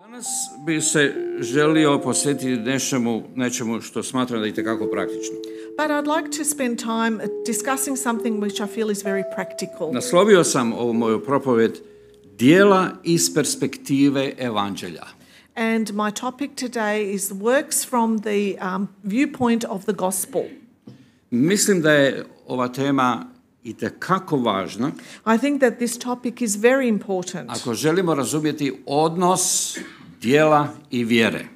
Danas bi se želio posvetiti nečemu, nečemu što smatram da je itekako praktično. But I'd like to spend time discussing something which I feel is very practical. Naslovio sam ovu moju propovjed dijela iz perspektive evanđelja. And my topic today is works from the um, viewpoint of the gospel. Mislim da je ova tema i kako važna. I think that this topic is very important. Ako želimo razumjeti odnos djela i vjere.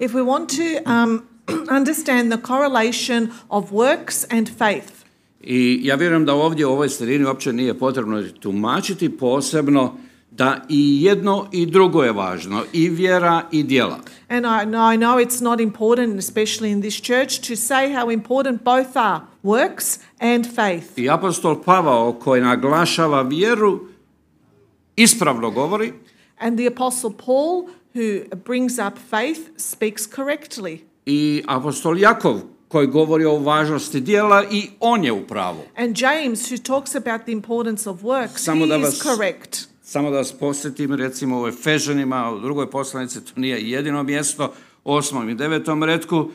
If we want to um, understand the correlation of works and faith. I ja vjerujem da ovdje u ovoj sredini uopće nije potrebno tumačiti posebno da i jedno i drugo je važno, i vjera i djela. And I know, I know it's not important, especially in this church, to say how important both are, works and faith. I apostol Pavao koji naglašava vjeru, ispravno govori. And the apostle Paul who brings up faith speaks correctly. I apostol Jakov koji govori o važnosti dijela i on je u pravu. And James who talks about the importance of works, Samo he da vas, is correct samo da vas posjetim, recimo u Efežanima, u drugoj poslanici, to nije jedino mjesto, u osmom i devetom redku,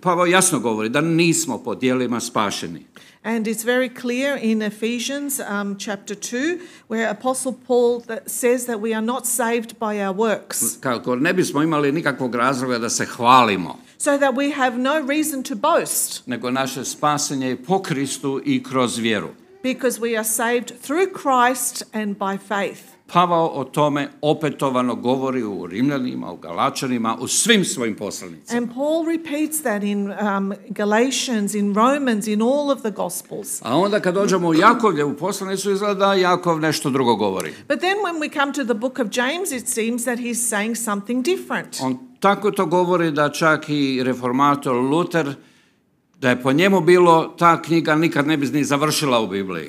Pavao jasno govori da nismo po dijelima spašeni. And it's very clear in Ephesians um, chapter 2 where apostle Paul that says that we are not saved by our works. Kako ne bismo imali nikakvog razloga da se hvalimo. So that we have no reason to boast. Nego naše spasenje je po Kristu i kroz vjeru because we are saved through Christ and by faith. Pavao o tome opetovano govori u Rimljanima, u Galačanima, u svim svojim poslanicima. And Paul repeats that in um, Galatians, in Romans, in all of the Gospels. A onda kad dođemo u Jakovlje, u poslanicu izgleda Jakov nešto drugo govori. But then when we come to the book of James, it seems that he's saying something different. On tako to govori da čak i reformator Luther da je po njemu bilo, ta knjiga nikad ne bi ni završila u Bibliji.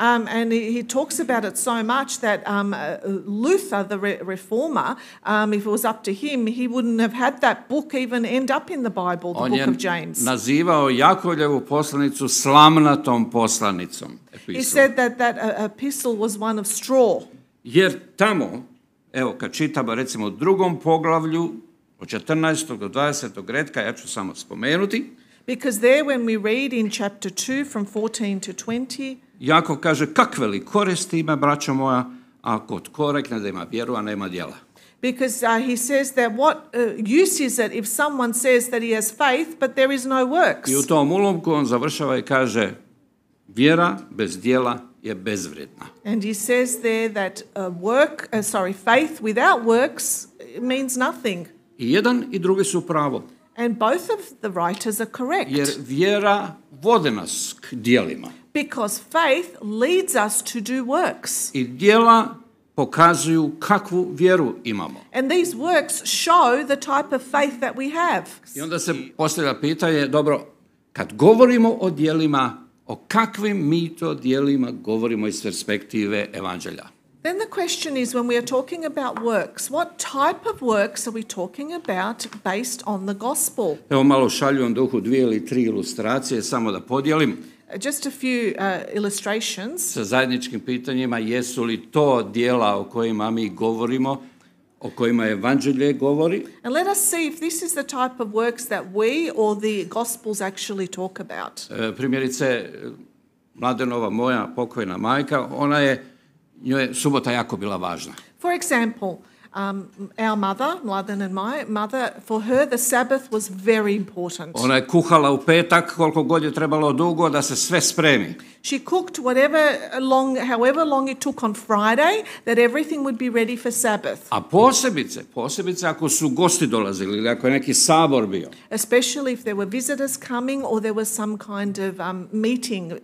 Um, and he, he, talks about it so much that um, uh, Luther, the re- reformer, um, if it was up to him, he wouldn't have had that book even end up in the Bible, the On book of James. nazivao Jakovljevu poslanicu slamnatom poslanicom. Epistle. He said that that uh, epistle was one of straw. Jer tamo, evo kad čitamo recimo u drugom poglavlju, od 14. do 20. redka, ja ću samo spomenuti, Because there when we read in chapter 2 from 14 to 20, Jakov kaže kakve li koristi ima braćo moja ako od korekne da ima vjeru a nema djela. Because uh, he says that what uh, use is it if someone says that he has faith but there is no works. I u tom ulomku on završava i kaže vjera bez djela je bezvredna. And he says there that a uh, work, uh, sorry, faith without works means nothing. I jedan i drugi su pravo. And both of the writers are correct. Jer vjera vode nas k djelima. Because faith leads us to do works. I djela pokazuju kakvu vjeru imamo. And these works show the type of faith that we have. I onda se postavlja pitanje, dobro, kad govorimo o djelima, o kakvim mi to djelima govorimo iz perspektive evanđelja? Then the question is when we are talking about works, what type of works are we talking about based on the gospel? Evo malo šaljujem duhu dvije ili tri ilustracije samo da podijelim. Uh, just a few uh, illustrations. Sa zajedničkim pitanjima jesu li to dijela o kojima mi govorimo o kojima evanđelje govori. And let us see if this is the type of works that we or the gospels actually talk about. E, primjerice Mladenova moja pokojna majka, ona je njoj je subota jako bila važna. For example, Um, our mother, Mladen and my mother, for her the Sabbath was very important. Ona je kuhala u petak koliko god je trebalo dugo da se sve spremi. She cooked whatever long, however long it took on Friday, that everything would be ready for Sabbath. A posebice, posebice ako su gosti dolazili ili ako je neki sabor bio. Especially if there were visitors coming or there was some kind of um, meeting, uh,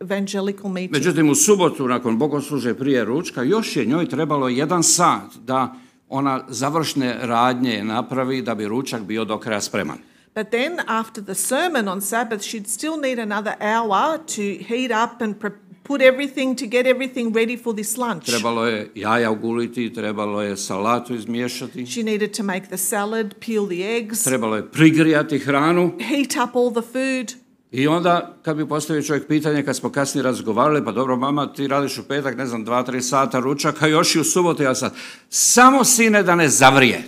evangelical meeting. Međutim, u subotu nakon bogosluže prije ručka još je njoj trebalo jedan sat da ona završne radnje napravi da bi ručak bio do kraja spreman. But then after the sermon on Sabbath, she'd still need another hour to heat up and put everything to get everything ready for this lunch. Trebalo je jaja oguliti, trebalo je salatu izmiješati. She needed to make the salad, peel the eggs. Trebalo je prigrijati hranu. Heat up all the food. I onda kad bi postavio čovjek pitanje, kad smo kasnije razgovarali, pa dobro mama, ti radiš u petak, ne znam, dva, tri sata ručaka, još i u subotu, ja sad, samo sine da ne zavrije.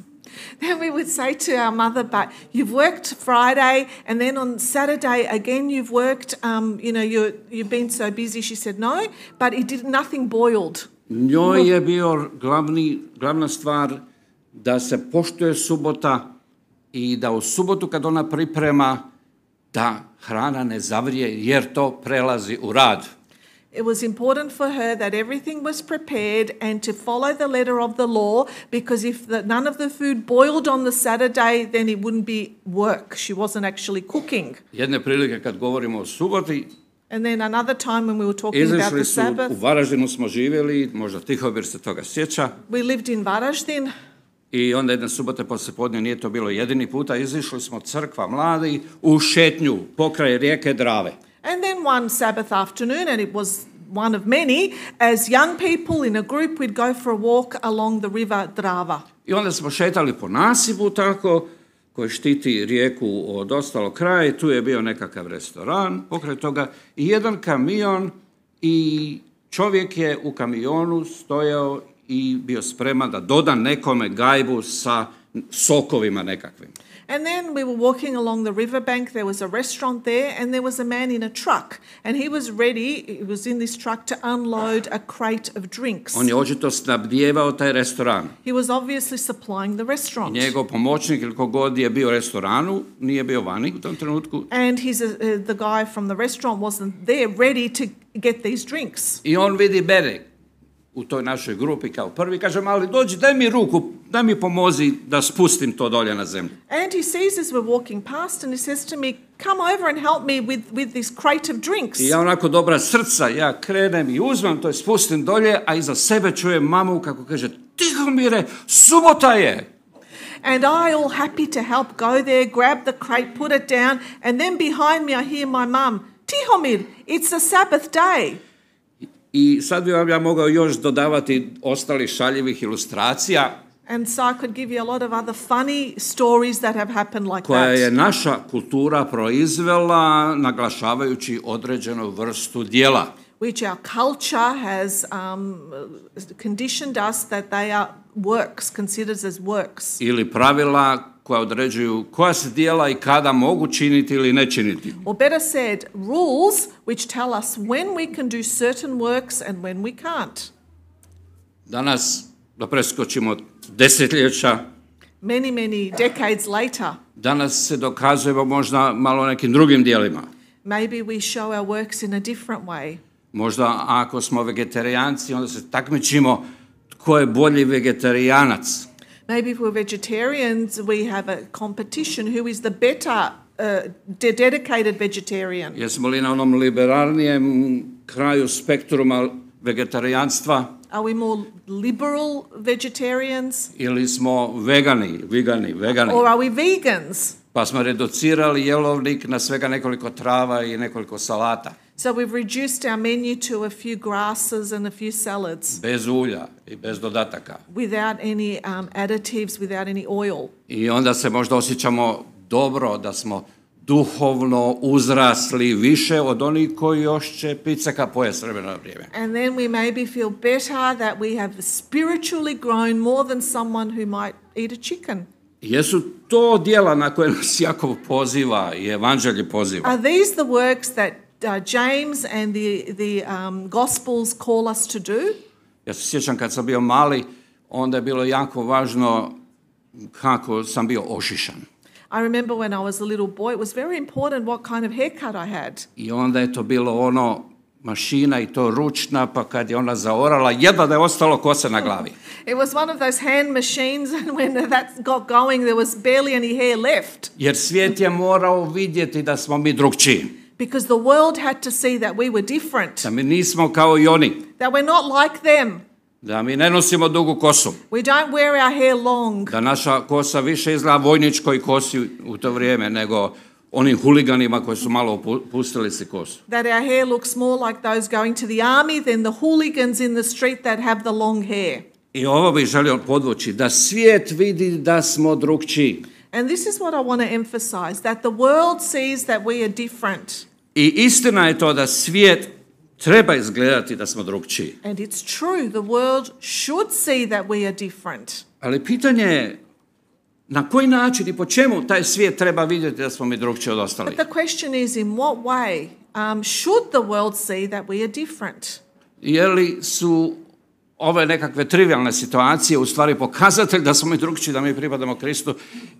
Then we would say to our mother, but you've worked Friday, and then on Saturday again you've worked. Um, you know, you're, you've been so busy. She said no, but it did nothing boiled. Njoj je bio glavni, glavna stvar da se poštuje subota i da u subotu kad ona priprema da hrana ne zavrije jer to prelazi u rad. It was important for her that everything was prepared and to follow the letter of the law because if the, none of the food boiled on the Saturday then it wouldn't be work. She wasn't actually cooking. Jedne prilike kad govorimo o suboti, And then another time when we were talking Izašli about the Sabbath. Su, u Varaždinu smo živjeli, možda Tihobir se toga sjeća. We lived in Varaždin i onda jedne subote podnje nije to bilo jedini puta, izišli smo crkva mladi u šetnju pokraj rijeke Drave. And then one Sabbath afternoon, and it was one of many, as young people in a group we'd go for a walk along the river Drava. I onda smo šetali po nasibu tako, koji štiti rijeku od ostalo kraja i tu je bio nekakav restoran pokraj toga i jedan kamion i čovjek je u kamionu stojao i bio spreman da doda nekome gajbu sa sokovima nekakvim. And then we were walking along the riverbank. There was a restaurant there, and there was a man in a truck, and he was ready. He was in this truck to unload a crate of drinks. On je očito snabdjevao taj restoran. He was obviously supplying the restaurant. Njegov pomoćnik ili kogod je bio restoranu, nije bio vani u tom trenutku. And he's a, uh, the guy from the restaurant wasn't there, ready to get these drinks. I on vidi bere u toj našoj grupi kao prvi, kažem ali dođi, daj mi ruku, daj mi pomozi da spustim to dolje na zemlju. And he sees as we're walking past and he says to me, come over and help me with, with this crate of drinks. I ja onako dobra srca, ja krenem i uzmem to i spustim dolje, a iza sebe čujem mamu kako kaže, tiho mire, subota je. And I, all happy to help, go there, grab the crate, put it down, and then behind me I hear my mum, Tihomir, it's the Sabbath day. I sad bi vam ja mogao još dodavati ostalih šaljivih ilustracija. And so I could give you a lot of other funny stories that have happened like koja that. je naša kultura proizvela naglašavajući određenu vrstu djela. Which our culture has um, conditioned us that they are works, considered as works. Ili pravila koja određuju koja se dijela i kada mogu činiti ili ne činiti. Or better said, rules which tell us when we can do certain works and when we can't. Danas, da preskočimo desetljeća, many, many decades later, danas se dokazujemo možda malo nekim drugim dijelima. Maybe we show our works in a different way. Možda ako smo vegetarijanci, onda se takmičimo tko je bolji vegetarijanac. Maybe if we're vegetarians, we have a competition who is the better uh, de dedicated vegetarian. Yes, li na liberalnijem kraju spektruma vegetarijanstva? Are we more liberal vegetarians? Ili smo vegani, vegani, vegani? Or are we vegans? Pa smo reducirali jelovnik na svega nekoliko trava i nekoliko salata. So we've reduced our menu to a few grasses and a few salads. Bez ulja i bez dodataka. Without any um, additives, without any oil. I onda se možda osjećamo dobro da smo duhovno uzrasli više od onih koji još će picaka pojest vremena vrijeme. And then we maybe feel better that we have spiritually grown more than someone who might eat a chicken. Jesu to djela na koje nas Jakov poziva i evanđelje poziva? Are these the works that uh, James and the, the um, Gospels call us to do. Ja se sjećam kad sam bio mali, onda je bilo jako važno kako sam bio ošišan. I remember when I was a little boy, it was very important what kind of haircut I had. I onda je to bilo ono mašina i to ručna, pa kad je ona zaorala, jedva da je ostalo kose na glavi. It was one of those hand machines and when that got going there was barely any hair left. Jer svijet je morao vidjeti da smo mi drugčiji. Because the world had to see that we were different. Da mi nismo kao i oni. That we're not like them. Da mi ne nosimo dugu kosu. We don't wear our hair long. Da naša kosa više izgleda vojničkoj kosi u to vrijeme nego onim huliganima koji su malo opustili se kosu. That our hair looks more like those going to the army than the hooligans in the street that have the long hair. I ovo bih želio podvući, da svijet vidi da smo drugčiji. And this is what I want to emphasize that the world sees that we are different. I istina je to da svijet treba izgledati da smo drugčiji. And it's true the world should see that we are different. Ali pitanje je na koji način i po čemu taj svijet treba vidjeti da smo mi drugčiji od ostalih? But the question is in what way um, should the world see that we are different? Je li su ove nekakve trivialne situacije u stvari pokazatelj da smo mi drugčiji, da mi pripadamo Kristu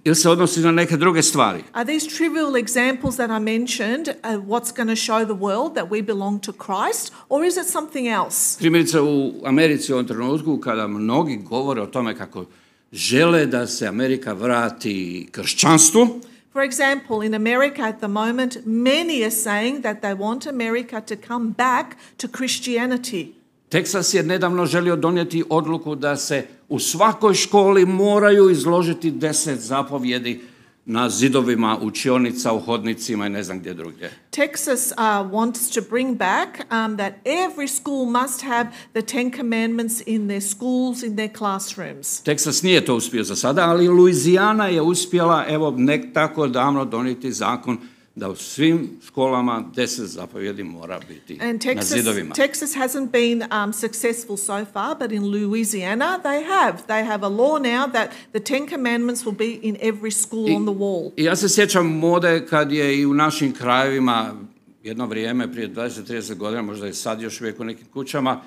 ili se odnosi na neke druge stvari. Are these trivial examples that I mentioned uh, what's going to show the world that we belong to Christ or is it something else? Primjerice u Americi u trenutku kada mnogi govore o tome kako žele da se Amerika vrati kršćanstvu, For example, in America at the moment, many are saying that they want America to come back to Christianity. Teksas je nedavno želio donijeti odluku da se u svakoj školi moraju izložiti deset zapovjedi na zidovima učionica, u hodnicima i ne znam gdje drugdje. Texas uh, wants to bring back um, that every school must have the Ten Commandments in their schools, in their classrooms. Texas nije to uspio za sada, ali Louisiana je uspjela, evo, nek tako davno donijeti zakon da u svim školama deset zapovjedi mora biti And Texas, na zidovima. Texas hasn't been um, successful so far, but in Louisiana they have. They have a law now that the Ten Commandments will be in every school I, on the wall. I ja se sjećam mode kad je i u našim krajevima jedno vrijeme, prije 20-30 godina, možda i sad još uvijek u nekim kućama,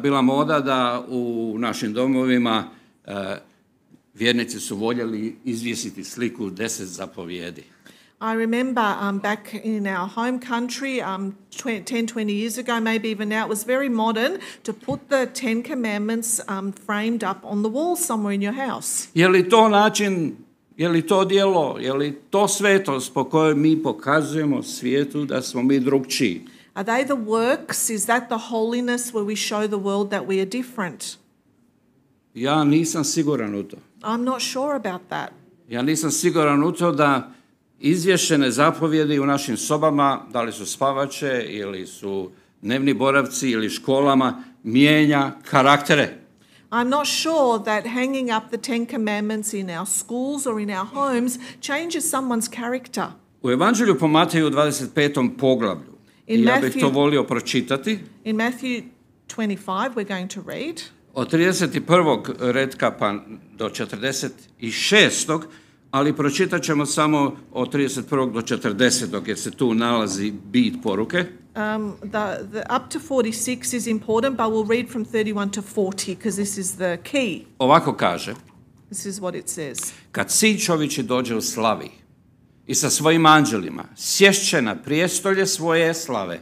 bila moda da u našim domovima vjernici su voljeli izvisiti sliku deset zapovjedi. I remember um, back in our home country um, 20, 10, 20 years ago, maybe even now, it was very modern to put the Ten Commandments um, framed up on the wall somewhere in your house. Je li to način, je li to djelo, je li to svetost po kojoj mi pokazujemo svijetu da smo mi drugčiji? Are they the works? Is that the holiness where we show the world that we are different? Ja nisam siguran u to. I'm not sure about that. Ja nisam siguran u to da izvješene zapovjedi u našim sobama, da li su spavače ili su dnevni boravci ili školama, mijenja karaktere. I'm not sure that hanging up the Ten Commandments in our schools or in our homes changes someone's character. U Evanđelju po Mateju 25. poglavlju, in I ja bih to volio pročitati, in Matthew 25 we're going to read, od 31. redka pa do 46 ali pročitat ćemo samo od 31. do 40. jer se tu nalazi bit poruke. Um, the, the, up to 46 is important, but we'll read from 31 to 40, because this is the key. Ovako kaže. This is what it says. Kad sin čovječi dođe u slavi i sa svojim anđelima sješće na prijestolje svoje slave,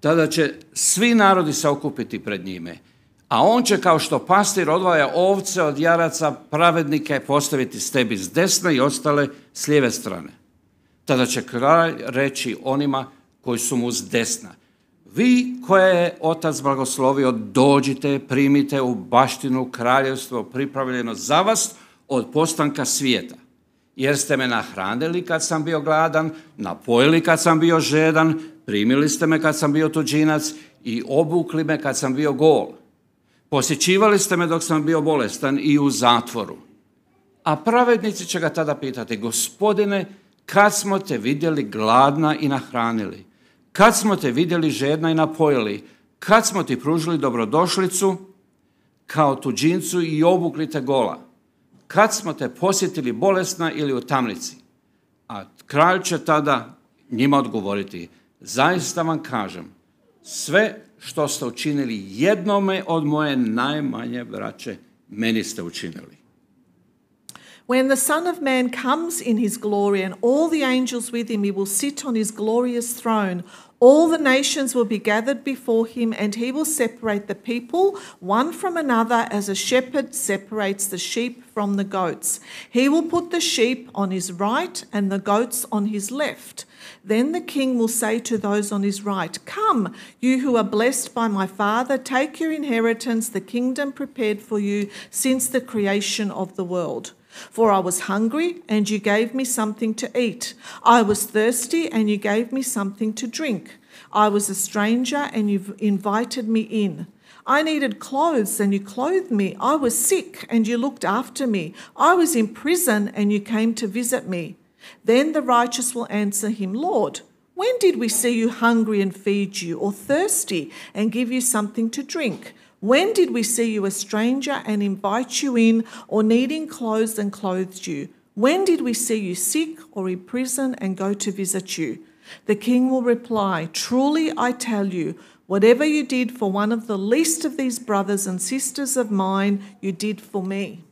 tada će svi narodi se okupiti pred njime a on će kao što pastir odvaja ovce od jaraca pravednike postaviti s tebi s desne i ostale s lijeve strane. Tada će kralj reći onima koji su mu s desna. Vi koje je otac blagoslovio, dođite, primite u baštinu kraljevstvo pripravljeno za vas od postanka svijeta. Jer ste me nahranili kad sam bio gladan, napojili kad sam bio žedan, primili ste me kad sam bio tuđinac i obukli me kad sam bio gol. Posjećivali ste me dok sam bio bolestan i u zatvoru. A pravednici će ga tada pitati, gospodine, kad smo te vidjeli gladna i nahranili? Kad smo te vidjeli žedna i napojili? Kad smo ti pružili dobrodošlicu kao tuđincu i obukli te gola? Kad smo te posjetili bolesna ili u tamnici? A kralj će tada njima odgovoriti, zaista vam kažem, sve što ste učinili jednome od moje najmanje braće, meni ste učinili. When the Son of Man comes in his glory and all the angels with him, he will sit on his glorious throne. All the nations will be gathered before him, and he will separate the people one from another as a shepherd separates the sheep from the goats. He will put the sheep on his right and the goats on his left. Then the king will say to those on his right, Come, you who are blessed by my Father, take your inheritance, the kingdom prepared for you since the creation of the world. For I was hungry, and you gave me something to eat. I was thirsty, and you gave me something to drink. I was a stranger, and you invited me in. I needed clothes, and you clothed me. I was sick, and you looked after me. I was in prison, and you came to visit me. Then the righteous will answer him, Lord, when did we see you hungry and feed you, or thirsty and give you something to drink? When did we see you a stranger and invite you in, or needing clothes and clothed you? When did we see you sick or in prison and go to visit you? The king will reply, Truly I tell you, whatever you did for one of the least of these brothers and sisters of mine, you did for me.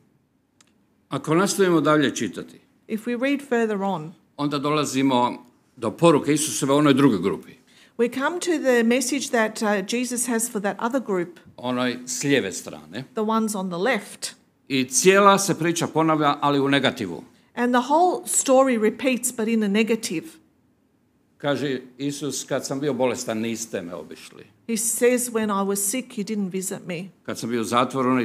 Ako nastavimo dalje čitati, If we read further on, onda dolazimo do poruke Isuseve onoj drugoj grupi. We come to the message that uh, Jesus has for that other group. Onoj s lijeve strane. The ones on the left. I cijela se priča ponavlja, ali u negativu. And the whole story repeats, but in a negative. Kaže Isus, kad sam bio bolestan, niste me obišli. He says, when I was sick, you didn't visit me. Kad sam bio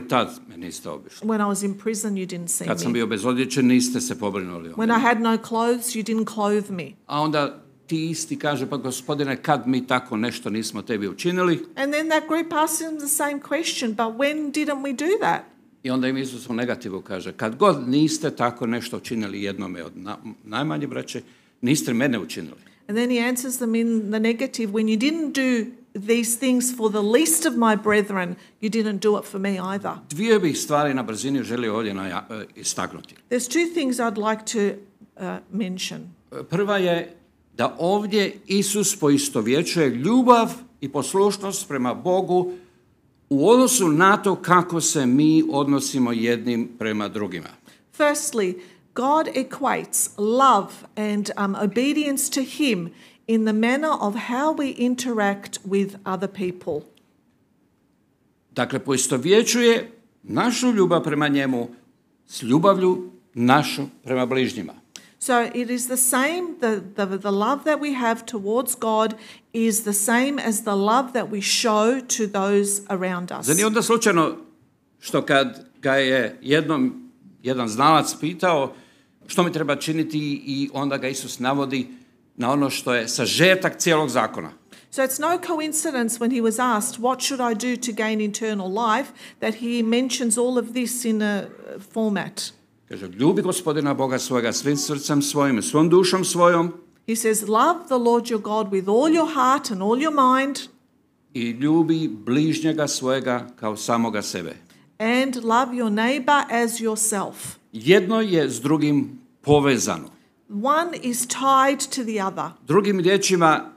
tad me niste obišli. When I was in prison, you didn't see me. Kad sam bio bez odjeće, niste se pobrinuli When I had no clothes, you didn't clothe me. A onda ti isti kaže, pa gospodine, kad mi tako nešto nismo tebi učinili? And then that group asks him the same question, but when didn't we do that? I onda im Isus u negativu kaže, kad god niste tako nešto učinili jednome od na, najmanje braće, niste mene učinili. And then he answers them in the negative, when you didn't do these things for the least of my brethren, you didn't do it for me either. Dvije bih stvari na brzini želio ovdje na, uh, istaknuti. There's two things I'd like to uh, mention. Prva je da ovdje Isus poistovjećuje ljubav i poslušnost prema Bogu u odnosu na to kako se mi odnosimo jednim prema drugima. Firstly, God equates love and um, obedience to him in the manner of how we interact with other people. Dakle, poistovjećuje našu ljubav prema njemu s ljubavlju našu prema bližnjima. So it is the same, the, the, the, love that we have towards God is the same as the love that we show to those around us. Zar onda slučajno što kad ga je jednom, jedan znalac pitao što mi treba činiti i onda ga Isus navodi na ono što je sažetak cijelog zakona. So it's no coincidence when he was asked, What should I do to gain eternal life? that he mentions all of this in a format. Kaže, ljubi gospodina Boga svojega svim srcem svojim, svom dušom svojom. He says, love the Lord your God with all your heart and all your mind. I ljubi bližnjega svojega kao samoga sebe. And love your neighbor as yourself. Jedno je s drugim povezano. One is tied to the other. Drugim riječima,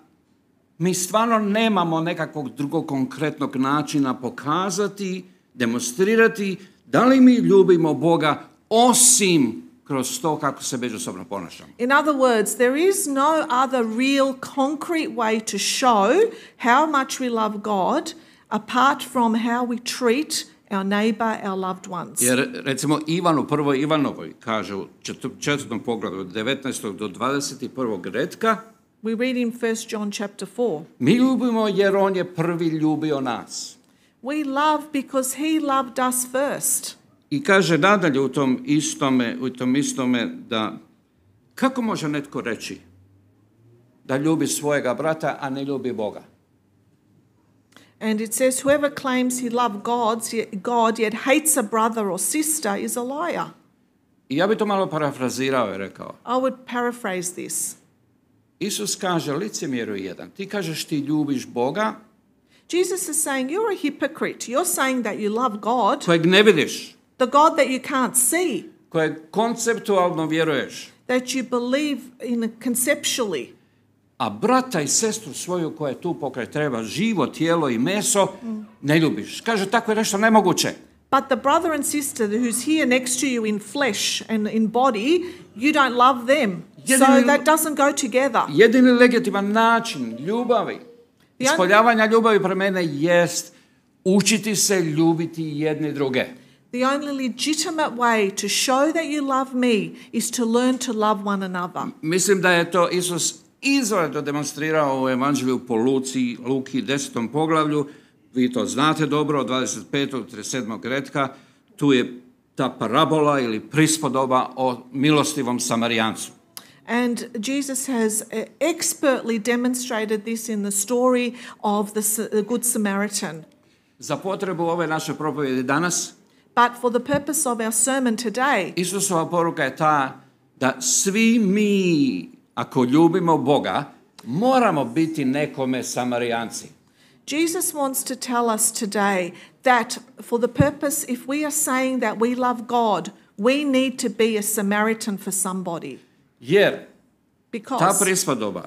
mi stvarno nemamo nekakvog drugog konkretnog načina pokazati, demonstrirati da li mi ljubimo Boga osim kroz to kako se međusobno ponašamo. In other words, there is no other real concrete way to show how much we love God apart from how we treat our neighbor, our loved ones. Jer recimo Ivanu, prvo Ivanovoj kaže u četvrtom poglavlju od 19. do 21. We read in 1 John chapter 4. Mi ljubimo jer on je prvi ljubio nas. We love because he loved us first. I kaže nadalje u tom istome, u tom istome da kako može netko reći da ljubi svojega brata, a ne ljubi Boga? And it says whoever claims he loves God, God yet hates a brother or sister is a liar. I ja bi to malo parafrazirao i rekao. I would paraphrase this. Isus kaže licemjeru jedan. Ti kažeš ti ljubiš Boga. Jesus is saying you're a hypocrite. You're saying that you love God. Kojeg ne vidiš. The God that you can't see. Koje konceptualno vjeruješ. That you believe in conceptually. A brata i sestru svoju koja je tu pokraj treba živo tijelo i meso ne ljubiš. Kaže tako je nešto nemoguće. But the brother and sister who's here next to you in flesh and in body, you don't love them. Jedini, so that doesn't go together. Jedini legitiman način ljubavi, ispoljavanja ljubavi prema mene jest učiti se ljubiti jedne druge. The only legitimate way to show that you love me is to learn to love one another. Mislim da je to Isus izrazito demonstrirao u Evanđelju po Luci, Luki 10. poglavlju. Vi to znate dobro, od 25. do 37. redka. Tu je ta parabola ili prispodoba o milostivom Samarijancu. And Jesus has eh, expertly demonstrated this in the story of the Good Samaritan. Za potrebu ove naše propovjede danas, But for the purpose of our sermon today, Isusova poruka je ta da svi mi, ako ljubimo Boga, moramo biti nekome samarijanci. Jesus wants to tell us today that for the purpose, if we are saying that we love God, we need to be a Samaritan for somebody. Jer Because ta prispodoba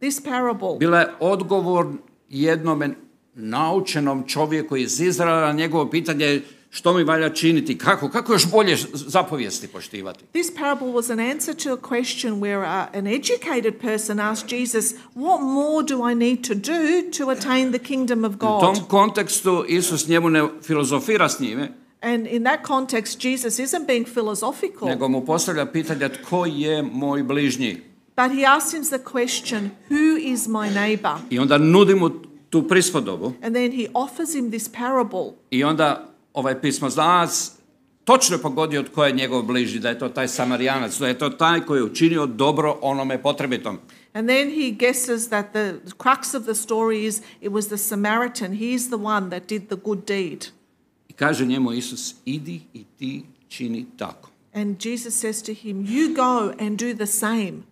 this parable, bila je odgovor jednom naučenom čovjeku iz Izraela na njegovo pitanje što mi valja činiti? Kako? Kako još bolje zapovijesti poštivati? This parable was an answer to a question where a, uh, an educated person asked Jesus, what more do I need to do to attain the kingdom of God? U tom kontekstu Isus njemu ne filozofira s njime. And in that context Jesus isn't being philosophical. Nego mu postavlja pitanje tko je moj bližnji? But he asks him the question, who is my neighbor? I onda nudi mu tu prispodobu. And then he offers him this parable. I onda ovaj pismoznalac točno je njegov bliži, da je to taj Samarijanac, da je to taj koji je učinio dobro onome potrebitom. And then he guesses that the crux of the story is it was the Samaritan, he's the one that did the good deed. I kaže njemu Isus, idi i ti čini tako. And Jesus says to him, you go and do the same.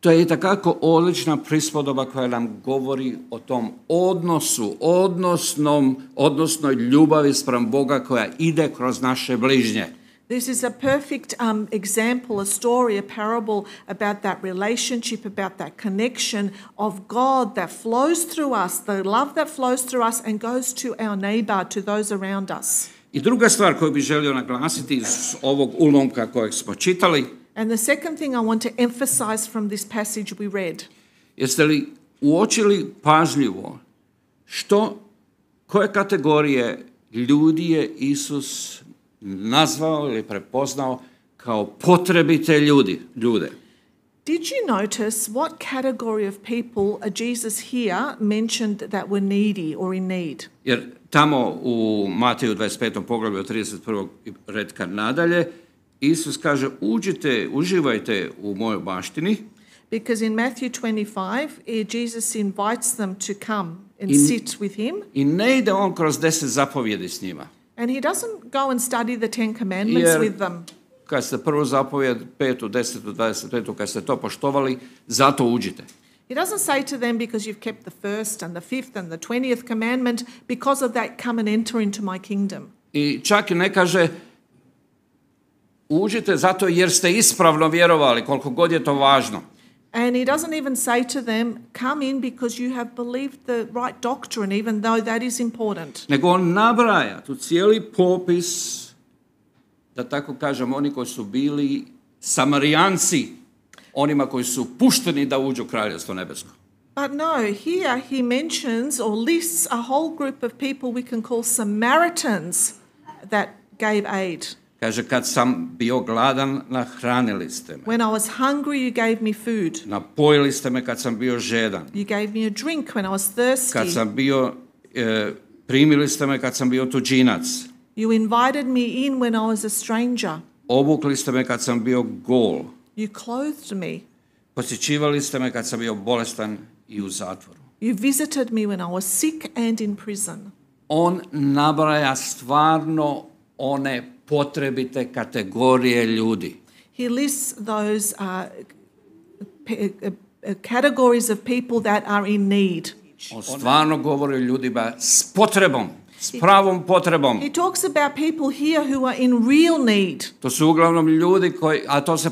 To je itekako odlična prispodoba koja nam govori o tom odnosu, odnosnom, odnosnoj ljubavi spram Boga koja ide kroz naše bližnje. This is a perfect um, example, a story, a parable about that relationship, about that connection of God that flows through us, the love that flows through us and goes to our neighbor, to those around us. I druga stvar koju bih želio naglasiti iz ovog ulomka kojeg smo čitali, And the second thing I want to emphasize from this passage we read. Jeste li uočili pažljivo što koje kategorije ljudi je Isus nazvao ili prepoznao kao potrebite ljudi, ljude? Did you notice what category of people Jesus here mentioned that were needy or in need? Jer tamo u Mateju 25. poglavlju 31. redka nadalje Isus kaže, uđite, uživajte u mojoj baštini. Because in Matthew 25, eh, Jesus invites them to come and I, sit with him. I ne ide on kroz deset zapovjedi s njima. And he doesn't go and study the Ten Commandments Jer, with them. Kad ste prvu zapovjed, petu, desetu, dvadesetu, kad ste to poštovali, zato uđite. He doesn't say to them, because you've kept the first and the fifth and the twentieth commandment, because of that come and enter into my kingdom. I čak ne kaže, Uđite zato jer ste ispravno vjerovali, koliko god je to važno. And he doesn't even say to them, come in because you have believed the right doctrine, even though that is important. Nego on nabraja tu cijeli popis, da tako kažem, oni koji su bili samarijanci, onima koji su pušteni da uđu kraljevstvo nebesko. But no, here he mentions or lists a whole group of people we can call Samaritans that gave aid. Kaže, kad sam bio gladan, nahranili ste me. When I was hungry, you gave me food. Napojili ste me kad sam bio žedan. You gave me a drink when I was thirsty. Kad sam bio, e, primili ste me kad sam bio tuđinac. You invited me in when I was a stranger. Obukli ste me kad sam bio gol. You clothed me. Posjećivali ste me kad sam bio bolestan i u zatvoru. You visited me when I was sick and in prison. On nabraja stvarno one potrebite kategorije ljudi. He lists those uh, uh, categories of people that are in need. On stvarno govori o ljudima s potrebom, s pravom potrebom. He talks about people here who are in real need. To su uglavnom ljudi koji, a to se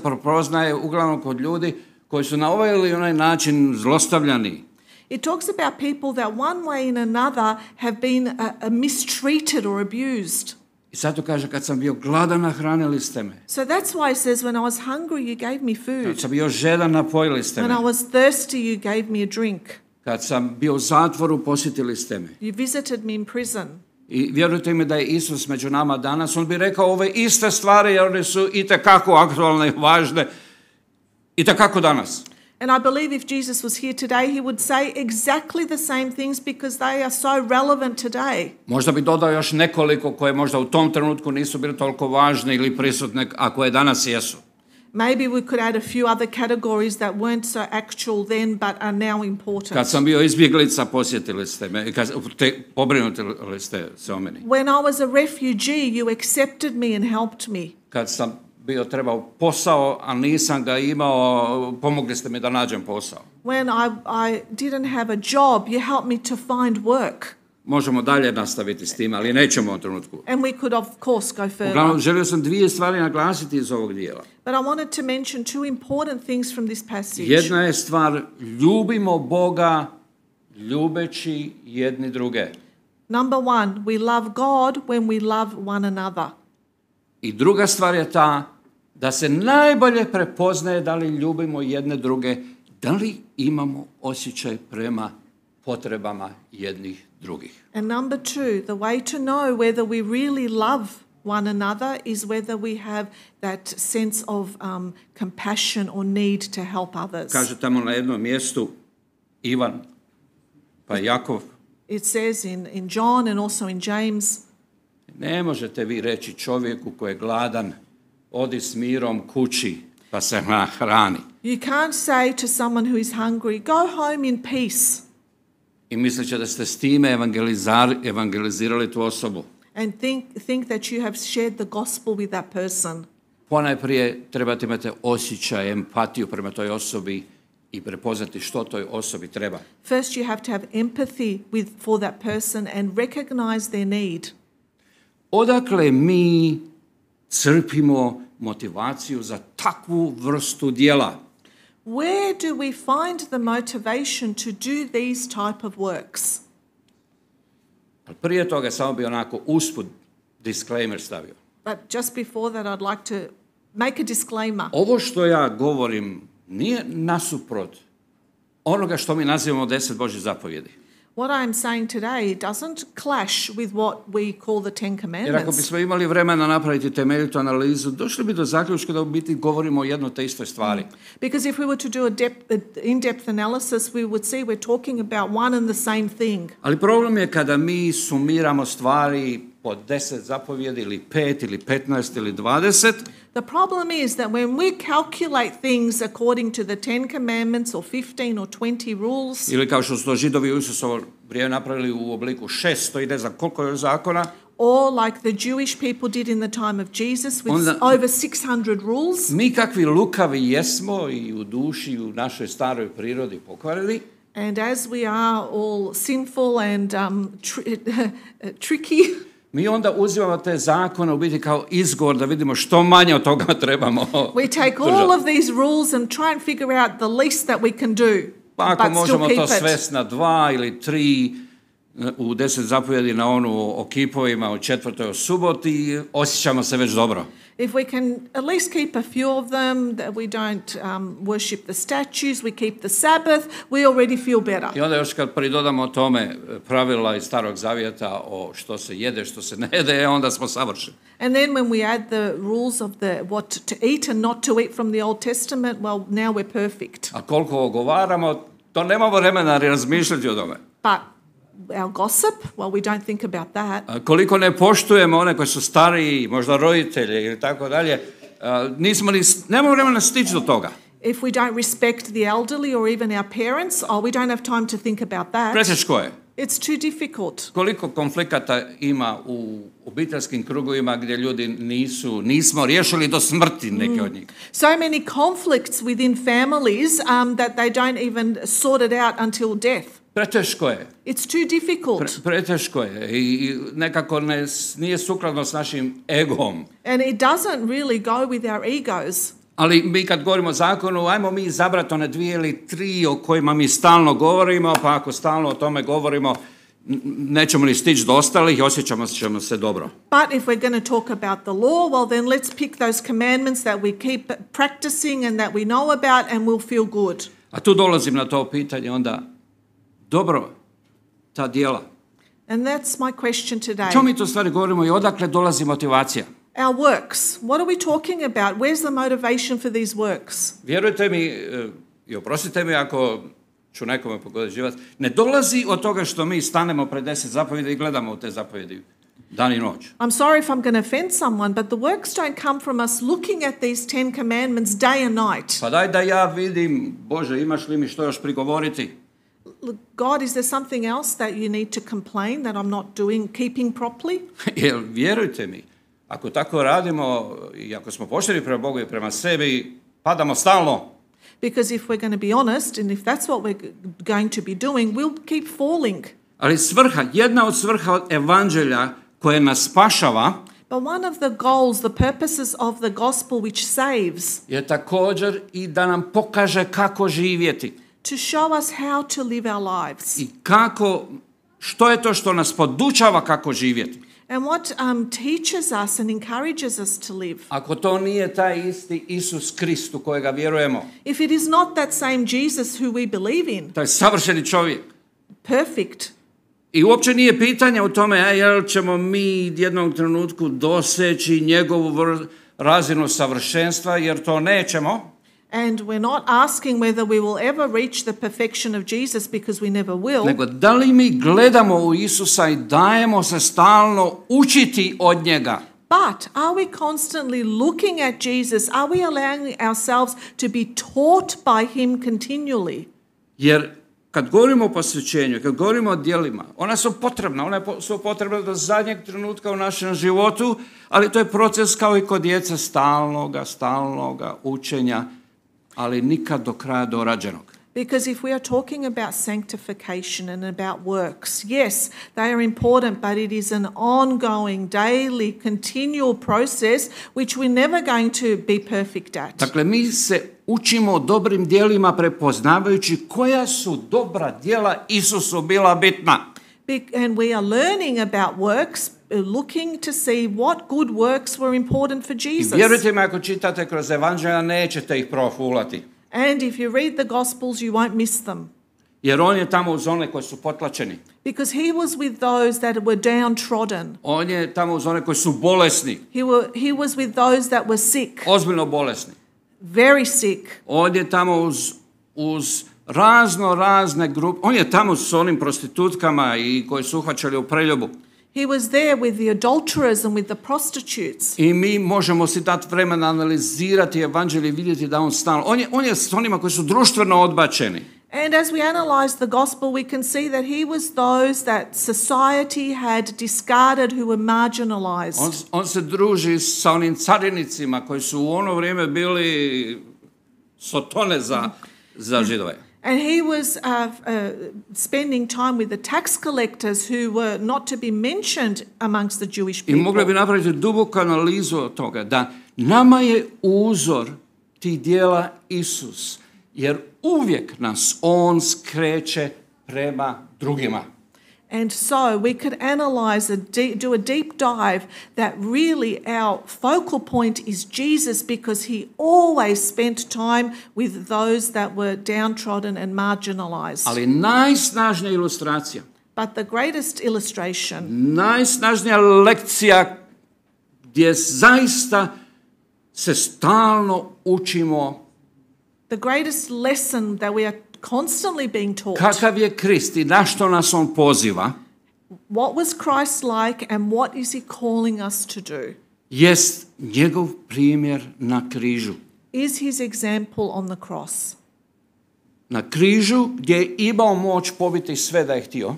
uglavnom kod ljudi koji su na ovaj ili onaj način zlostavljani. It talks about people that one way and another have been uh, mistreated or abused. zato kaže kad sam bio gladan nahranili ste me. So that's why it says when I was hungry you gave me food. Kad sam bio žedan napojili ste me. When I was thirsty you gave me a drink. Kad sam bio u zatvoru posjetili ste me. You visited me in prison. I vjerujte mi da je Isus među nama danas, on bi rekao ove iste stvari jer one su i aktualne i važne i danas. And I believe if Jesus was here today, he would say exactly the same things because they are so relevant today. Možda bi dodao još nekoliko koje možda u tom trenutku nisu bile toliko važne ili prisutne, a koje danas jesu. Maybe we could add a few other categories that weren't so actual then but are now important. Kad sam bio izbjeglica, posjetili ste me, kad, te, pobrinutili ste se o meni. When I was a refugee, you accepted me and helped me. Kad sam bio trebao posao, a nisam ga imao, pomogli ste mi da nađem posao. When I, I didn't have a job, you helped me to find work. Možemo dalje nastaviti s tim, ali nećemo u trenutku. And we could of course go further. Uglavnom, želio sam dvije stvari naglasiti iz ovog dijela. But I wanted to mention two important things from this passage. Jedna je stvar, ljubimo Boga ljubeći jedni druge. Number one, we love God when we love one another. I druga stvar je ta da se najbolje prepoznaje da li ljubimo jedne druge, da li imamo osjećaj prema potrebama jednih drugih. And number two, the way to know whether we really love one another is whether we have that sense of um, compassion or need to help others. Kaže tamo na jednom mjestu Ivan pa Jakov. It says in, in John and also in James. Ne možete vi reći čovjeku koji je gladan odi s mirom kući pa se You can't say to someone who is hungry, go home in peace. I misleće da ste s time evangelizirali tu osobu. And think, think that you have shared the gospel with that person. Ponajprije trebate imati osjećaj, empatiju prema toj osobi i prepoznati što toj osobi treba. First you have to have empathy with, for that person and recognize their need. Odakle mi crpimo motivaciju za takvu vrstu djela. Where do we find the motivation to do these type of works? Pa prije toga samo bi onako usput disclaimer stavio. But just before that I'd like to make a disclaimer. Ovo što ja govorim nije nasuprot onoga što mi nazivamo deset Božih zapovjedi. what I'm saying today doesn't clash with what we call the Ten Commandments. Jer ako bismo imali vremena napraviti temeljitu analizu, došli bi do zaključka da u biti govorimo o jednoj te istoj stvari. Because if we were to do a, depth, in-depth analysis, we would see we're talking about one and the same thing. Ali problem je kada mi sumiramo stvari po 10 zapovjedi ili 5 ili 15 ili 20. The problem is that when we calculate things according to the 10 commandments or 15 or 20 rules. Ili kao što su to židovi u Isusovo vrijeme napravili u obliku 600 i ne znam koliko je zakona. Or like the Jewish people did in the time of Jesus with onda, over 600 rules. Mi kakvi lukavi jesmo i u duši i u našoj staroj prirodi pokvarili. And as we are all sinful and um, tri tricky. Mi onda uzimamo te zakone u biti kao izgovor da vidimo što manje od toga trebamo. We take all of these rules and try and figure out the least that we can do. Pa ako možemo to svesti na dva ili tri eh, u deset zapovjedi na onu o kipovima, u četvrtoj o suboti, osjećamo se već dobro. If we can at least keep a few of them, that we don't um, worship the statues, we keep the Sabbath, we already feel better. I onda još kad pridodamo tome eh, pravila iz Starog Zavjeta o što se jede, što se ne jede, e, onda smo savršeni. And then when we add the rules of the what to eat and not to eat from the Old Testament, well, now we're perfect. A koliko ogovaramo, to nemamo vremena razmišljati o tome. But our gossip, well, we don't think about that. Koliko ne poštujemo one koji su stariji, možda roditelje ili tako dalje, nismo ni, nemamo vremena stići do toga. If we don't respect the elderly or even our parents, oh, we don't have time to think about that. Preseško je. It's too difficult. Koliko konflikata ima u obiteljskim krugovima gdje ljudi nisu, nismo riješili do smrti neke mm. od njih. So many conflicts within families um, that they don't even sort it out until death. Preteško je. It's too difficult. Pre, preteško je i nekako ne, nije sukladno s našim egom. And it doesn't really go with our egos. Ali mi kad govorimo o zakonu, ajmo mi izabrati one dvije ili tri o kojima mi stalno govorimo, pa ako stalno o tome govorimo, nećemo ni stići do ostalih i osjećamo ćemo se dobro. But if we're going to talk about the law, well then let's pick those commandments that we keep practicing and that we know about and we'll feel good. A tu dolazim na to pitanje onda dobro ta djela. And that's my question today. Čemu mi to stvari govorimo i odakle dolazi motivacija? Our works. What are we talking about? Where's the motivation for these works? Vjerujte mi e, i oprostite mi ako ću nekome pogođivati, ne dolazi od toga što mi stanemo pred deset zapovjedi i gledamo u te zapovjedi dan i noć. I'm sorry if I'm going to offend someone, but the works don't come from us looking at these Ten Commandments day and night. Pa daj da ja vidim, Bože, imaš li mi što još prigovoriti? God, is there something else that you need to complain that I'm not doing, keeping properly? Jer vjerujte mi, ako tako radimo i ako smo pošteni prema Bogu i prema sebi, padamo stalno. Because if we're going to be honest and if that's what we're going to be doing, we'll keep falling. Ali svrha, jedna od svrha od evanđelja koje nas spašava, the which je također i da nam pokaže kako živjeti to show us how to live our lives. I kako, što je to što nas podučava kako živjeti. And what um, teaches us and encourages us to live. Ako to nije taj isti Isus Krist u kojega vjerujemo. If it is not that same Jesus who we believe in. Taj savršeni čovjek. Perfect. I uopće nije pitanje u tome a e, jel ćemo mi jednom trenutku doseći njegovu razinu savršenstva, jer to nećemo. And we're not asking whether we will ever reach the perfection of Jesus because we never will. Nego da li mi gledamo u Isusa i dajemo se stalno učiti od njega? But are we constantly looking at Jesus? Are we allowing ourselves to be taught by him continually? Jer kad govorimo o posvećenju, kad govorimo o djelima, ona su potrebna, ona su potrebna do zadnjeg trenutka u našem životu, ali to je proces kao i kod djece stalnoga, stalnoga učenja ali nikad do kraja dorađenog. Because if we are talking about sanctification and about works, yes, they are important, but it is an ongoing, daily, continual process which we're never going to be perfect at. Dakle, mi se učimo dobrim djelima prepoznavajući koja su dobra djela Isusu bila bitna. And we are learning about works Uh, looking to see what good works were important for Jesus. vjerujte mi, ako čitate kroz evanđelja, nećete ih profulati. And if you read the Gospels, you won't miss them. Jer on je tamo uz one koji su potlačeni. Because he was with those that were downtrodden. On je tamo uz one koji su bolesni. He, were, he was with those that were sick. Ozbiljno bolesni. Very sick. On je tamo uz, uz razno razne grupe. On je tamo s onim prostitutkama i koji su uhvaćali u preljubu. He was there with the adulterers and with the prostitutes. I mi možemo si dati vremena analizirati evanđelje i vidjeti da on stalno. On je, on je s onima koji su društveno odbačeni. And as we analyze the gospel, we can see that he was those that society had discarded who were marginalized. On, on se druži sa onim carinicima koji su u ono vrijeme bili sotone za, za židove. And he was uh, uh, spending time with the tax collectors who were not to be mentioned amongst the Jewish people. I mogla bi napraviti duboku analizu toga da nama je uzor ti dijela Isus, jer uvijek nas On skreće prema drugima. And so we could analyze, a deep, do a deep dive that really our focal point is Jesus because he always spent time with those that were downtrodden and marginalized. Ali najsnažnija ilustracija. But the greatest illustration. Najsnažnija lekcija gdje zaista se stalno učimo. The greatest lesson that we are constantly being taught. Kakav je Krist i na što nas on poziva? What was Christ like and what is he calling us to do? Jest njegov primjer na križu. Is his example on the cross? Na križu gdje je imao moć pobiti sve da je htio.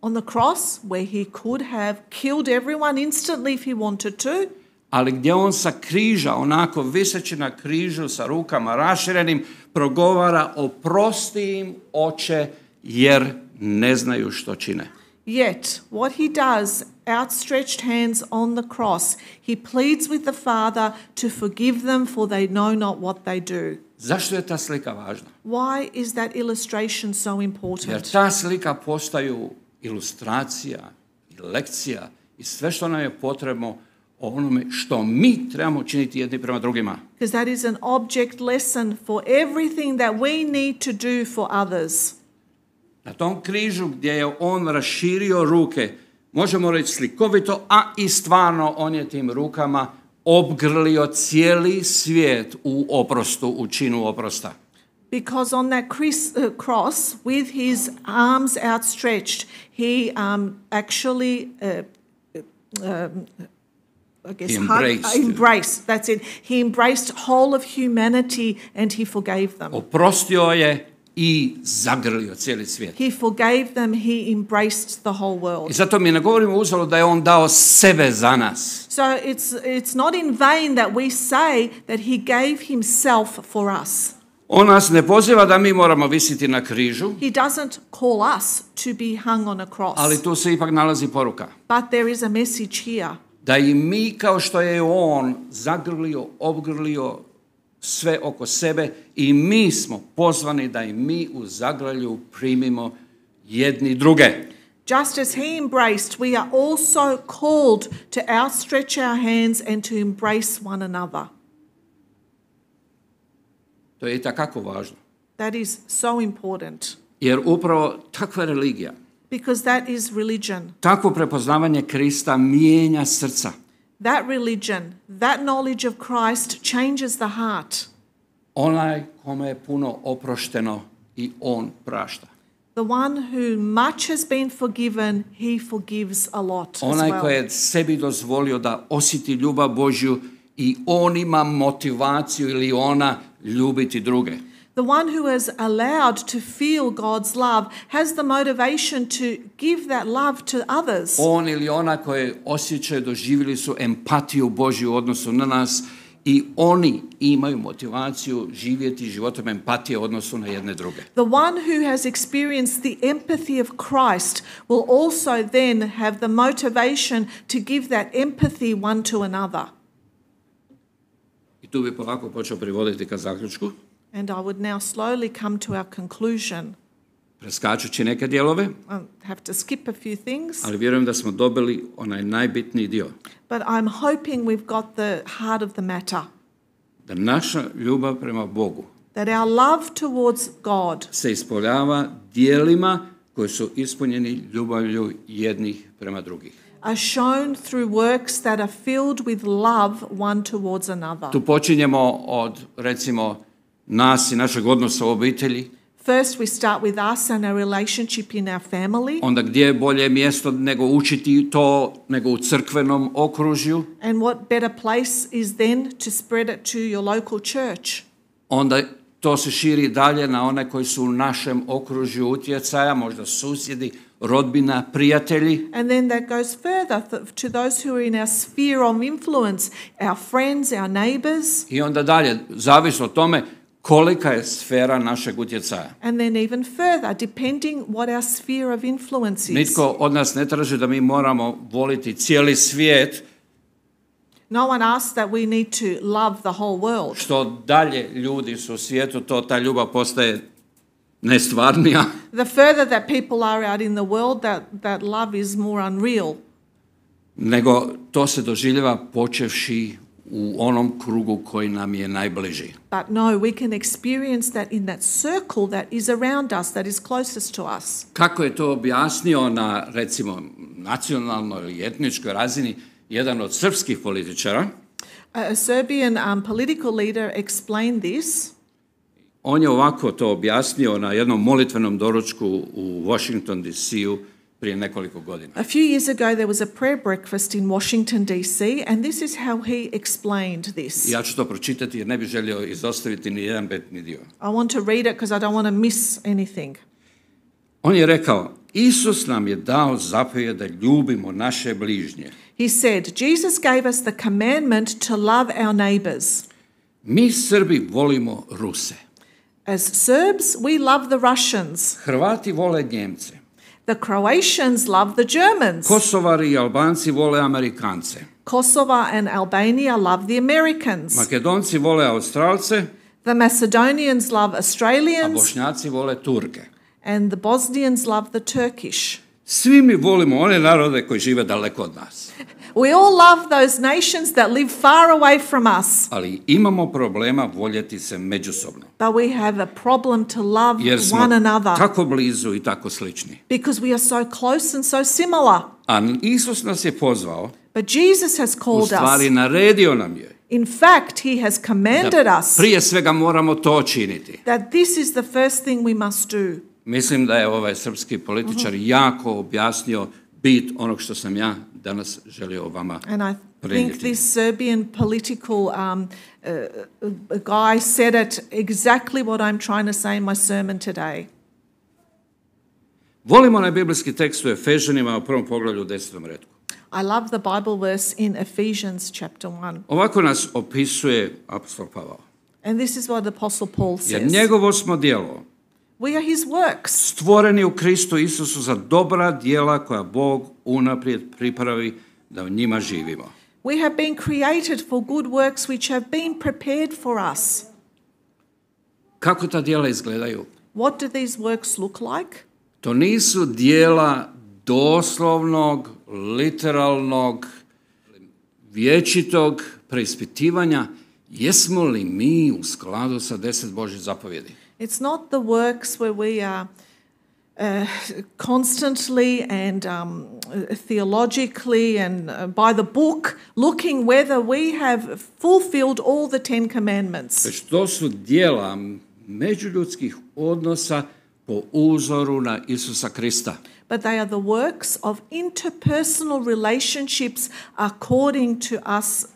On the cross where he could have killed everyone instantly if he wanted to. ali gdje on sa križa, onako viseći na križu sa rukama raširenim, progovara oprosti im oče jer ne znaju što čine. Yet, what he does, outstretched hands on the cross, he pleads with the Father to forgive them for they know not what they do. Zašto je ta slika važna? Why is that illustration so important? Jer ta slika postaju ilustracija, i lekcija i sve što nam je potrebno o onome što mi trebamo činiti jedni prema drugima. Because that is an object lesson for everything that we need to do for others. Na tom križu gdje je on raširio ruke, možemo reći slikovito, a i stvarno on je tim rukama obgrlio cijeli svijet u oprostu, u činu oprosta. Because on that uh, cross, with his arms outstretched, he um, actually uh, um, i guess, he embraced. Hug, embraced, that's it. He embraced whole of humanity and he forgave them. Oprostio je i zagrlio cijeli svijet. He forgave them, he embraced the whole world. I zato mi ne govorimo uzalo da je on dao sebe za nas. So it's, it's not in vain that we say that he gave himself for us. On nas ne poziva da mi moramo visiti na križu. He doesn't call us to be hung on a cross. Ali tu se ipak nalazi poruka. But there is a message here da i mi kao što je on zagrlio, obgrlio sve oko sebe i mi smo pozvani da i mi u zagrlju primimo jedni druge. Just as he embraced, we are also called to outstretch our hands and to embrace one another. To je i takako važno. That is so important. Jer upravo takva religija Because that is religion. Takvo prepoznavanje Krista mijenja srca. That religion, that knowledge of Christ changes the heart. Onaj kome je puno oprošteno i on prašta. The one who much has been forgiven, he forgives a lot Onaj as koji je sebi dozvolio da osjeti ljubav Božju i on ima motivaciju ili ona ljubiti druge. The one who is allowed to feel God's love has the motivation to give that love to others. On ili ona koje osjećaju, doživjeli su empatiju Božju u odnosu na nas i oni imaju motivaciju živjeti životom empatije u odnosu na jedne druge. The one who has experienced the empathy of Christ will also then have the motivation to give that empathy one to another. I tu bi polako počeo privoditi ka zaključku. And I would now slowly come to our conclusion. Preskačući neke dijelove. I have to skip a few things. Ali vjerujem da smo dobili onaj najbitniji dio. But I'm hoping we've got the heart of the matter. Da naša ljubav prema Bogu. That our love towards God. Se ispoljava dijelima koji su ispunjeni ljubavlju jednih prema drugih. Are shown through works that are filled with love one towards another. Tu počinjemo od recimo nas i našeg odnosa u obitelji. First we start with us and our relationship in our family. Onda gdje je bolje mjesto nego učiti to nego u crkvenom okružju? And what better place is then to spread it to your local church? Onda to se širi dalje na one koji su u našem okružju utjecaja, možda susjedi, rodbina, prijatelji. And then that goes further to those who are in our sphere of influence, our friends, our neighbors. I onda dalje, zavisno o tome kolika je sfera našeg utjecaja. And then even further, depending what our sphere of influence is. Nitko od nas ne traži da mi moramo voliti cijeli svijet. No one asks that we need to love the whole world. Što dalje ljudi su u svijetu, to ta ljubav postaje nestvarnija. The further that people are out in the world, that, that love is more unreal. Nego to se doživljava počevši u onom krugu koji nam je najbliži. But no, we can experience that in that circle that is around us, that is closest to us. Kako je to objasnio na, recimo, nacionalnoj ili etničkoj razini jedan od srpskih političara? A Serbian um, political leader explained this. On je ovako to objasnio na jednom molitvenom doručku u Washington DC-u prije nekoliko godina. A few years ago there was a prayer breakfast in Washington DC and this is how he explained this. Ja ću to pročitati jer ne bih želio izostaviti ni jedan bitni dio. I want to read it because I don't want to miss anything. On je rekao, Isus nam je dao zapovjed da ljubimo naše bližnje. He said, Jesus gave us the commandment to love our neighbors. Mi Srbi volimo Ruse. As Serbs, we love the Russians. Hrvati vole Njemce. The Croatians love the Germans. Kosovari i Albanci vole Amerikance. Kosova and Albania love the Americans. Makedonci vole Australce. The Macedonians love Australians. A Bošnjaci vole Turke. And the Bosnians love the Turkish. Svi mi volimo one narode koji žive daleko od nas. We all love those nations that live far away from us. Ali imamo problema voljeti se međusobno. But we have a problem to love Jer smo one another. Tako blizu i tako slični. Because we are so close and so similar. A Isus nas je pozvao. But Jesus has called us. U stvari naredio nam je. In fact, he has commanded us. Prije svega moramo to činiti. That this is the first thing we must do. Mislim da je ovaj srpski političar uh-huh. jako objasnio bit onog što sam ja danas želio vama And I think this Serbian political um, uh, guy said it exactly what I'm trying to say in my sermon today. Volimo na biblijski tekst u Efežanima u prvom poglavlju u desetom redku. I love the Bible verse in Ephesians chapter 1. Ovako nas opisuje apostol Pavao. And this is what the apostle Paul says. Jer njegovo smo djelo, We are his works. Stvoreni u Kristu Isusu za dobra djela koja Bog unaprijed pripravi da u njima živimo. We have been created for good works which have been prepared for us. Kako ta djela izgledaju? What do these works look like? To nisu djela doslovnog, literalnog, vječitog preispitivanja jesmo li mi u skladu sa deset Božih zapovjedi. It's not the works where we are uh, constantly and um, theologically and uh, by the book looking whether we have fulfilled all the Ten Commandments. Već to su dijela međuljudskih odnosa po uzoru na Isusa Krista. But they are the works of interpersonal relationships according to us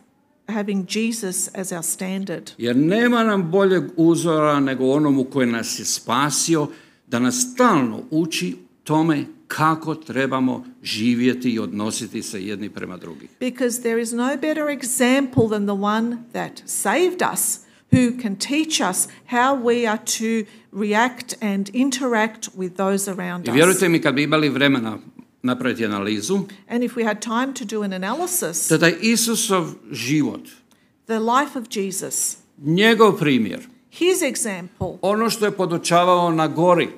having Jesus as our standard. Jer nema nam boljeg uzora nego onomu koji nas je spasio, da nas stalno uči tome kako trebamo živjeti i odnositi se jedni prema drugih. Because there is no better example than the one that saved us, who can teach us how we are to react and interact with those around us. I vjerujte mi, kad bi imali vremena napraviti analizu. And if we had time to do an analysis. Da taj Isusov život. The life of Jesus. Njegov primjer. His example. Ono što je podučavao na gori.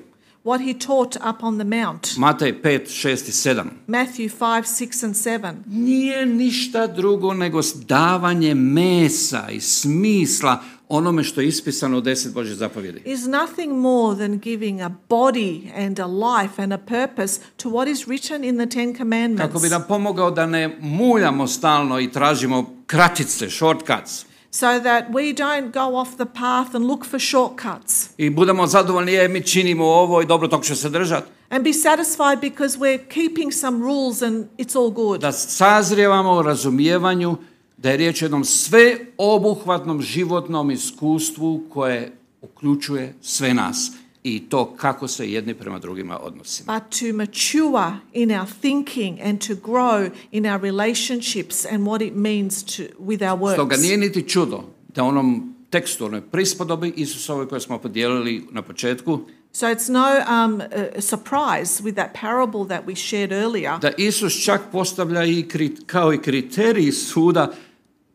What he taught up on the mount. Matej 5, 6 i 7. Matthew 5, 6 and 7. Nije ništa drugo nego davanje mesa i smisla onome što je ispisano u deset Božje zapovjedi. Is nothing more than giving a body and a life and a purpose to what is written in the Ten Commandments. Kako bi nam pomogao da ne muljamo stalno i tražimo kratice, shortcuts. So that we don't go off the path and look for shortcuts. I budemo zadovoljni, je, mi činimo ovo i dobro tog će se držati. And be satisfied because we're keeping some rules and it's all good. Da sazrijevamo u razumijevanju da je riječ o jednom sveobuhvatnom životnom iskustvu koje uključuje sve nas i to kako se jedni prema drugima odnosimo. But to mature in our thinking and to grow in our relationships and what it means to, with our words. Stoga nije niti čudo da onom tekstu onoj prispodobi Isusove koje smo podijelili na početku So it's no um, surprise with that parable that we shared earlier. Da Isus čak postavlja i kao i kriterij suda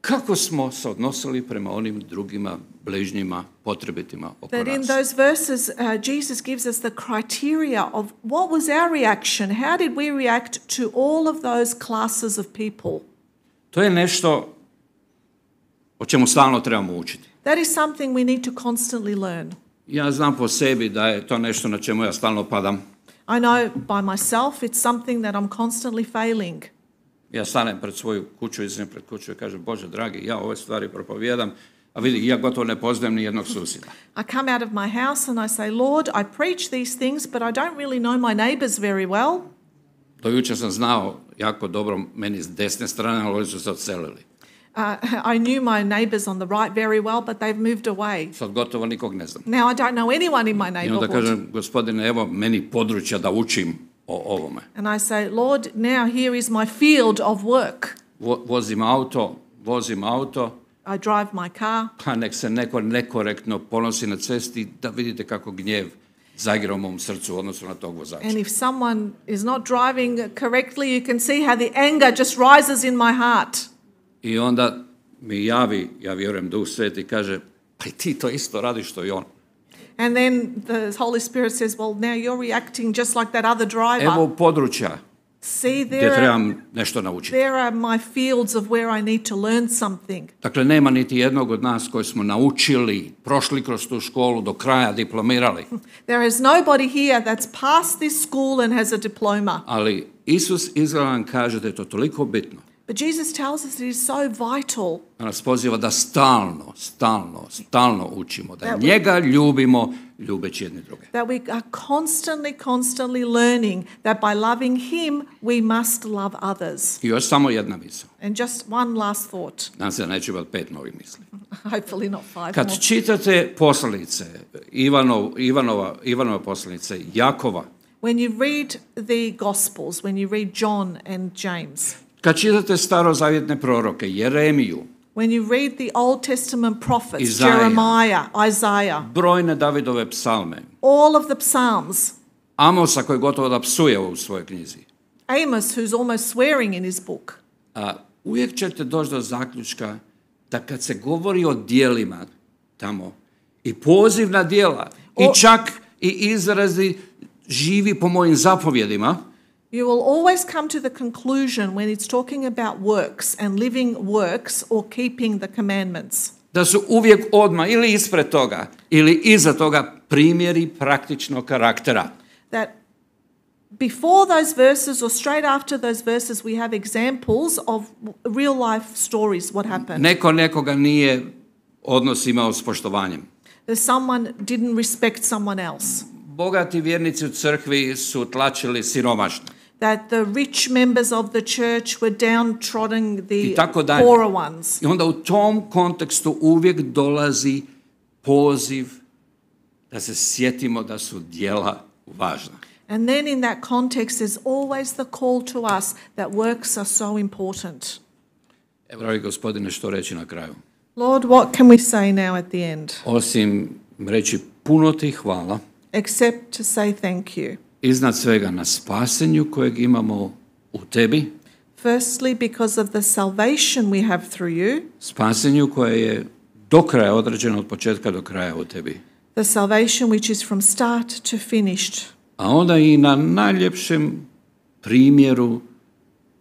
kako smo se odnosili prema onim drugima, bližnjima, potrebitima oko nas. in those verses uh, Jesus gives us the criteria of what was our reaction, how did we react to all of those classes of people. To je nešto o čemu stalno trebamo učiti. That is something we need to constantly learn. Ja znam po sebi da je to nešto na čemu ja stalno padam. I know by myself it's something that I'm constantly failing ja stanem pred svoju kuću, iznim pred kuću i kažem, Bože dragi, ja ove stvari propovijedam, a vidi, ja gotovo ne poznajem ni jednog susjeda. I come out of my house and I say, Lord, I preach these things, but I don't really know my neighbors very well. Do jučer sam znao jako dobro meni s desne strane, ali oni su se odselili. Uh, I knew my neighbors on the right very well, but they've moved away. Sad gotovo nikog ne znam. Now I don't know anyone in my neighborhood. I onda kažem, gospodine, evo meni područja da učim o ovome. And I say, Lord, now here is my field of work. vozim auto, vozim auto. I drive my car. Pa nek se neko nekorektno ponosi na cesti da vidite kako gnjev zagira u mom srcu u odnosu na tog vozača. And if someone is not driving correctly, you can see how the anger just rises in my heart. I onda mi javi, ja vjerujem Duh Sveti, kaže, pa i ti to isto radiš što i on. And then the Holy Spirit says, well, now you're reacting just like that other driver. Evo područja See, there gdje trebam nešto naučiti. There are my fields of where I need to learn something. Dakle, nema niti jednog od nas koji smo naučili, prošli kroz tu školu, do kraja diplomirali. There is nobody here that's passed this school and has a diploma. Ali Isus izravan kaže da je to toliko bitno. But Jesus tells us it is so vital. Nas poziva da stalno, stalno, stalno učimo, da njega ljubimo ljubeći jedni druge. That we are constantly, constantly learning that by loving him we must love others. I još samo jedna And just one last thought. Nadam se da neće biti pet novih misli. Hopefully not five Kad more. čitate poslanice, Ivanov, Ivanova, Ivanova poslanice, Jakova, When you read the Gospels, when you read John and James, Kad čitate starozavjetne proroke, Jeremiju, When you read the Old Testament prophets, Izaija, Jeremiah, Isaiah, brojne Davidove psalme, all of the psalms, Amosa koji gotovo da psuje u svojoj knjizi, Amos who's almost swearing in his book, a, uvijek ćete doći do zaključka da kad se govori o dijelima tamo, i poziv na dijela, i čak i izrazi živi po mojim zapovjedima, you will always come to the conclusion when it's talking about works and living works or keeping the commandments. Da su uvijek odma ili ispred toga ili iza toga primjeri praktičnog karaktera. That before those verses or straight after those verses we have examples of real life stories what happened. Neko nekoga nije odnos imao s poštovanjem. That someone didn't respect someone else. Bogati vjernici u crkvi su tlačili siromašne that the rich members of the church were downtrodden the poorer ones. I onda u tom kontekstu uvijek dolazi poziv da se sjetimo da su djela važna. And then in that context is always the call to us that works are so important. Evo, dragi gospodine, što reći na kraju? Lord, what can we say now at the end? Osim reći puno ti hvala. Except to say thank you iznad svega na spasenju kojeg imamo u tebi. Firstly, because of the salvation we have through you. Spasenju koje je do kraja određeno od početka do kraja u tebi. The salvation which is from start to finished. A onda i na najljepšem primjeru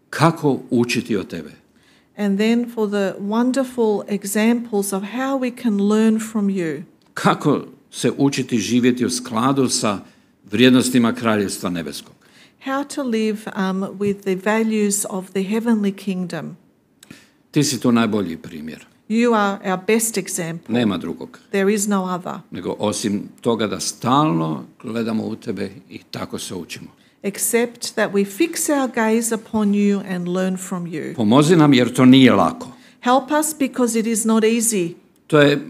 kako učiti o tebe. And then for the wonderful examples of how we can learn from you. Kako se učiti živjeti u skladu sa vrijednostima kraljevstva nebeskog. How to live um, with the Ti si tu najbolji primjer. You are our best example. Nema drugog. There is no other. Nego osim toga da stalno gledamo u tebe i tako se učimo. Except that we fix our gaze upon you and learn from you. Pomozi nam jer to nije lako. Help us because it is not easy. To je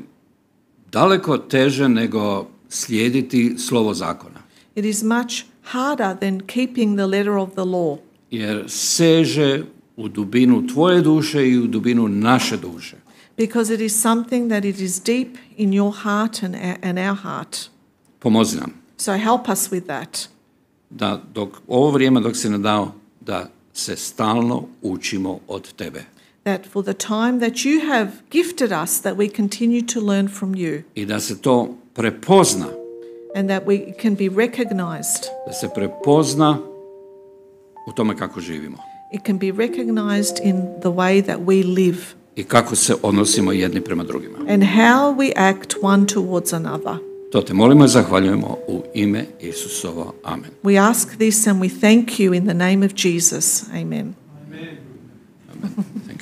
daleko teže nego slijediti slovo zakona. It is much harder than keeping the letter of the law. Jer seže u dubinu tvoje duše i u dubinu naše duše. Because it is something that it is deep in your heart and, and our heart. Pomozi nam. So help us with that. Da dok ovo vrijeme dok se nadao da se stalno učimo od tebe. That for the time that you have gifted us that we continue to learn from you. I da se to prepozna and that we can be recognized. Da se prepozna u tome kako živimo. It can be recognized in the way that we live. I kako se odnosimo jedni prema drugima. And how we act one towards another. To te molimo i zahvaljujemo u ime Isusova. Amen. We ask this and we thank you in the name of Jesus. Amen. Amen. Amen.